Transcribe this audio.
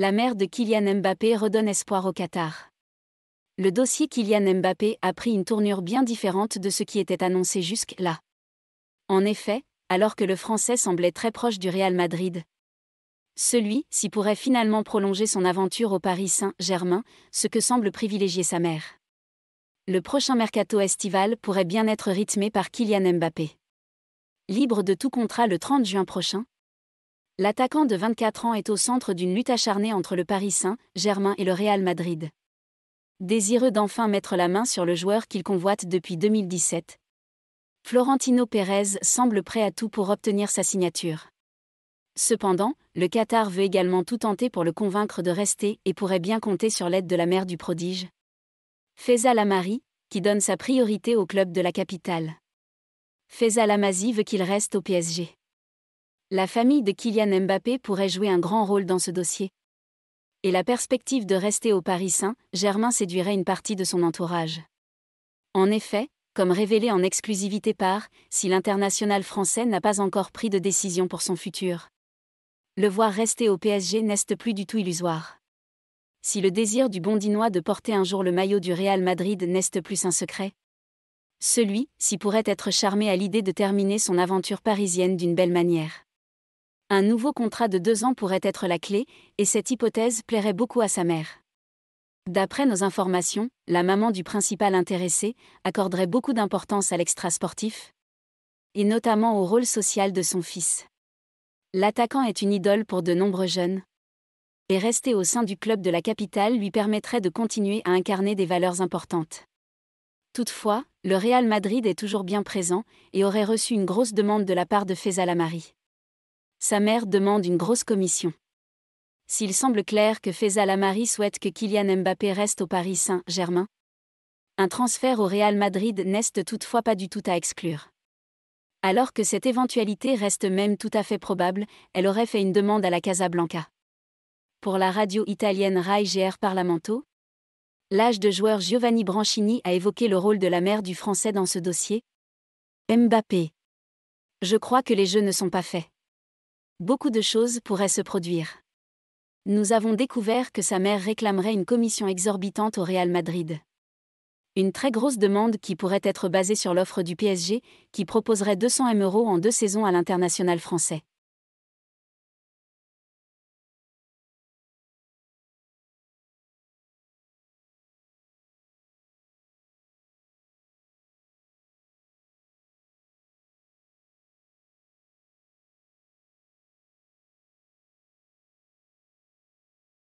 la mère de Kylian Mbappé redonne espoir au Qatar. Le dossier Kylian Mbappé a pris une tournure bien différente de ce qui était annoncé jusque-là. En effet, alors que le Français semblait très proche du Real Madrid, celui-ci pourrait finalement prolonger son aventure au Paris Saint-Germain, ce que semble privilégier sa mère. Le prochain mercato estival pourrait bien être rythmé par Kylian Mbappé. Libre de tout contrat le 30 juin prochain, L'attaquant de 24 ans est au centre d'une lutte acharnée entre le Paris Saint-Germain et le Real Madrid. Désireux d'enfin mettre la main sur le joueur qu'il convoite depuis 2017, Florentino Pérez semble prêt à tout pour obtenir sa signature. Cependant, le Qatar veut également tout tenter pour le convaincre de rester et pourrait bien compter sur l'aide de la mère du prodige. la Lamari, qui donne sa priorité au club de la capitale. Faisa Lamazi veut qu'il reste au PSG. La famille de Kylian Mbappé pourrait jouer un grand rôle dans ce dossier. Et la perspective de rester au Paris Saint-Germain séduirait une partie de son entourage. En effet, comme révélé en exclusivité par, si l'international français n'a pas encore pris de décision pour son futur. Le voir rester au PSG n'est plus du tout illusoire. Si le désir du Bondinois de porter un jour le maillot du Real Madrid n'est plus un secret. Celui-ci pourrait être charmé à l'idée de terminer son aventure parisienne d'une belle manière. Un nouveau contrat de deux ans pourrait être la clé, et cette hypothèse plairait beaucoup à sa mère. D'après nos informations, la maman du principal intéressé accorderait beaucoup d'importance à l'extra sportif et notamment au rôle social de son fils. L'attaquant est une idole pour de nombreux jeunes, et rester au sein du club de la capitale lui permettrait de continuer à incarner des valeurs importantes. Toutefois, le Real Madrid est toujours bien présent et aurait reçu une grosse demande de la part de Fezalamari sa mère demande une grosse commission. S'il semble clair que Faisal Amari souhaite que Kylian Mbappé reste au Paris Saint-Germain, un transfert au Real Madrid n'est toutefois pas du tout à exclure. Alors que cette éventualité reste même tout à fait probable, elle aurait fait une demande à la Casablanca. Pour la radio italienne Rai GR Parlamento, l'âge de joueur Giovanni Branchini a évoqué le rôle de la mère du Français dans ce dossier. Mbappé. Je crois que les jeux ne sont pas faits beaucoup de choses pourraient se produire. Nous avons découvert que sa mère réclamerait une commission exorbitante au Real Madrid. Une très grosse demande qui pourrait être basée sur l'offre du PSG, qui proposerait 200 M en deux saisons à l'international français.